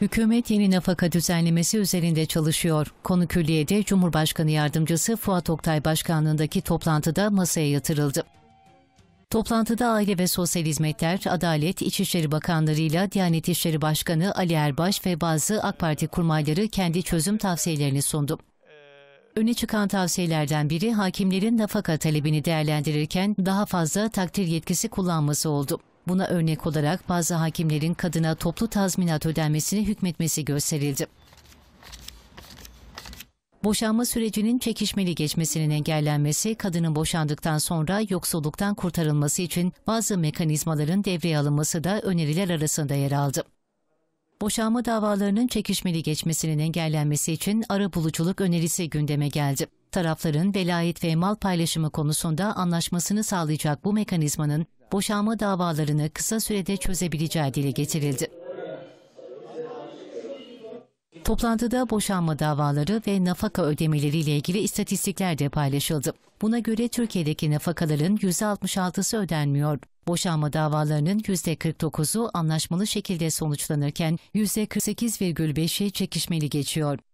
hükümet yeni nafaka düzenlemesi üzerinde çalışıyor. Konu külliyede Cumhurbaşkanı Yardımcısı Fuat Oktay Başkanlığındaki toplantıda masaya yatırıldı. Toplantıda Aile ve Sosyal Hizmetler, Adalet, İçişleri Bakanları ile Diyanet İşleri Başkanı Ali Erbaş ve bazı AK Parti kurmayları kendi çözüm tavsiyelerini sundu. Öne çıkan tavsiyelerden biri hakimlerin nafaka talebini değerlendirirken daha fazla takdir yetkisi kullanması oldu. Buna örnek olarak bazı hakimlerin kadına toplu tazminat ödenmesini hükmetmesi gösterildi. Boşanma sürecinin çekişmeli geçmesinin engellenmesi, kadının boşandıktan sonra yoksulluktan kurtarılması için bazı mekanizmaların devreye alınması da öneriler arasında yer aldı. Boşanma davalarının çekişmeli geçmesinin engellenmesi için ara buluculuk önerisi gündeme geldi. Tarafların velayet ve mal paylaşımı konusunda anlaşmasını sağlayacak bu mekanizmanın boşanma davalarını kısa sürede çözebileceği dile getirildi. Toplantıda boşanma davaları ve nafaka ödemeleriyle ilgili istatistikler de paylaşıldı. Buna göre Türkiye'deki nafakaların %66'sı ödenmiyor. Boşanma davalarının %49'u anlaşmalı şekilde sonuçlanırken %48,5'i çekişmeli geçiyor.